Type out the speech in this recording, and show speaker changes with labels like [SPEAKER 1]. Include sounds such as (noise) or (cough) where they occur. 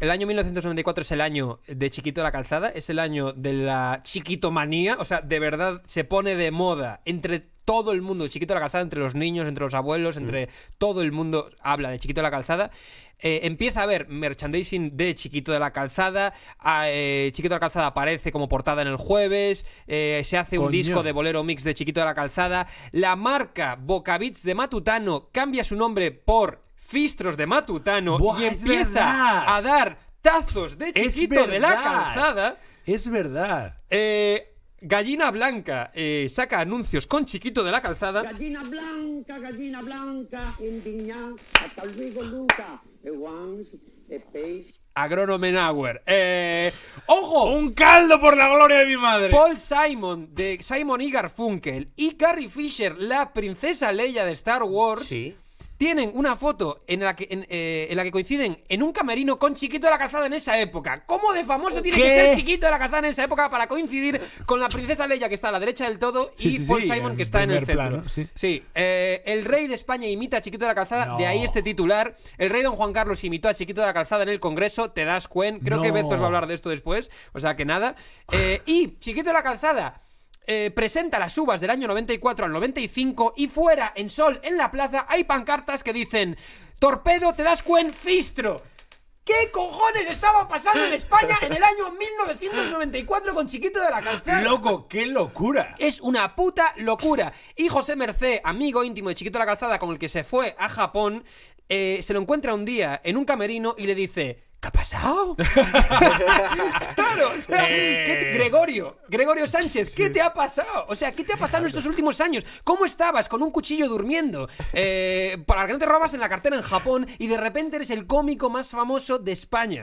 [SPEAKER 1] El año 1994 es el año de Chiquito de la Calzada, es el año de la chiquitomanía, o sea, de verdad se pone de moda entre todo el mundo, Chiquito de la Calzada, entre los niños, entre los abuelos, entre mm. todo el mundo habla de Chiquito de la Calzada. Eh, empieza a haber merchandising de Chiquito de la Calzada. Ah, eh, Chiquito de la Calzada aparece como portada en el jueves. Eh, se hace un disco de bolero mix de Chiquito de la Calzada. La marca Bocavits de Matutano cambia su nombre por fistros de Matutano y empieza a dar tazos de chiquito de la calzada. Es verdad. Eh, gallina Blanca eh, saca anuncios con Chiquito de la Calzada. Gallina Blanca, Gallina Blanca, indiña, hasta Luca, eh, ¡Ojo! ¡Un caldo por la gloria de mi madre! Paul Simon, de Simon y Garfunkel, y Carrie Fisher, la princesa Leia de Star Wars, sí tienen una foto en la que, en, eh, coinciden en un camerino con Chiquito de la Calzada en esa época. ¿Cómo de famoso tiene que ser Chiquito de la Calzada en esa época para coincidir con la princesa Leia que está a la derecha del todo y Paul Simon que está en el centro? sí, eh, el rey de España imita a Chiquito de la Calzada, de ahí este titular. El rey don Juan Carlos imitó a Chiquito de la Calzada en el Congreso, te das cuenta. Creo que Bezos va a hablar de esto después, o sea que nada. Eh, y Chiquito de la Calzada eh, presenta las uvas del año 94 al 95 y fuera, en sol, en la plaza, hay pancartas que dicen Torpedo, te das cuen, fistro. ¿Qué cojones estaba pasando en España en el año 1994 con Chiquito de la Calzada? Loco, qué locura. Es una puta locura. Y José Mercé, amigo íntimo de Chiquito de la Calzada con el que se fue a Japón, eh, se lo encuentra un día en un camerino y le dice, ¿qué ha pasado? (laughs) claro, o sea, eh. Gregorio, Gregorio Sánchez, ¿qué te ha pasado? O sea, ¿qué te ha pasado en estos últimos años? ¿Cómo estabas con un cuchillo durmiendo? Eh, para que no te robas en la cartera en Japón y de repente eres el cómico más famoso de España.